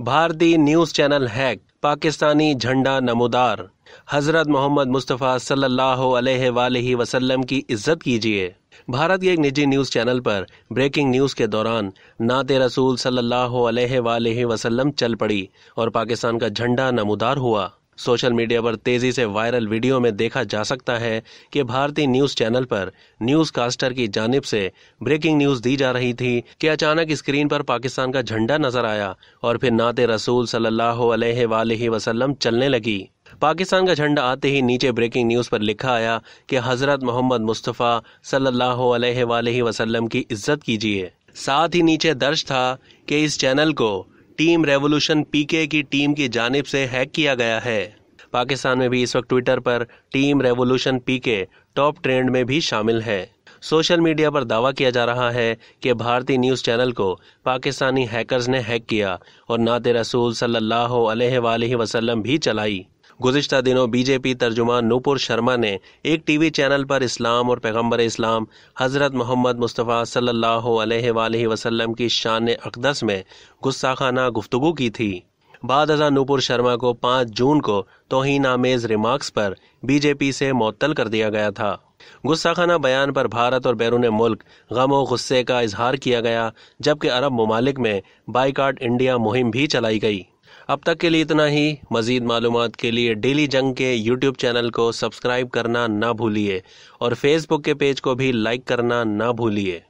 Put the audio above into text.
भारतीय news channel hack Pakistani झंडा नमोदार हज़रत मोहम्मद मुस्तफ़ा सल्लल्लाहु अलैहि वसल्लम की इज्जत कीजिए भारत के एक निजी न्यूज़ चैनल पर ब्रेकिंग न्यूज़ के दौरान नाते रसूल सल्लल्लाहु अलैहि वसल्लम चल पड़ी और पाकिस्तान का झंडा नमोदार हुआ सोशल मीडिया पर तेज़ी से वायरल वीडियो में देखा जा सकता है कि भारतीय न्यूज़ चैनल पर न्यूज़ कास्टर की जानब से ब्रेकिंग न्यूज़ दी जा रही थी कि अचानक स्क्रीन पर पाकिस्तान का झंडा नजर आया और फिर नाते रसूल सल्लल्लाहु अलैहि वसल्लम चलने लगी पाकिस्तान का झंडा आते ही नीचे ब्रेकिंग न्यूज़ पर लिखा आया कि हज़रत मोहम्मद मुस्तफ़ा सल्लल्लाहु अलैहि वसल्लम की इज्जत कीजिए साथ ही नीचे दर्ज था कि इस चैनल को टीम रेवोल्यूशन पीके की टीम की जानब से हैक किया गया है पाकिस्तान में भी इस वक्त ट्विटर पर team revolution PK top trend में भी शामिल है सोशल मीडिया पर दावा किया जा रहा है कि भारतीय न्यूज़ चैनल को पाकिस्तानी हैकर्स ने हैक किया और नाते रसूल सल्लल्लाहु अलैहि वसल्लम भी चलाई गुजशत दिनों बीजेपी तर्जुमान नूपुर शर्मा ने एक टी वी चैनल पर इस्लाम और पैगम्बर इस्लाम हज़रत मोहम्मद मुस्तफ़ा सल्ला अलैहि की शान अकदस में गुस्साखाना गुफ्तु की थी बाद अजा नूपुर शर्मा को पाँच जून को तोहन आमेज़ रिमार्क्स पर बीजेपी से मअतल कर दिया गया था गुस्साखाना बयान पर भारत और बैरून मुल्क गम व गुस्से का इजहार किया गया जबकि अरब ममालिक में बाईकाट इंडिया मुहिम भी चलाई गई अब तक के लिए इतना ही मज़ीद मालूम के लिए डेली जंग के यूट्यूब चैनल को सब्सक्राइब करना ना भूलिए और फेसबुक के पेज को भी लाइक करना ना भूलिए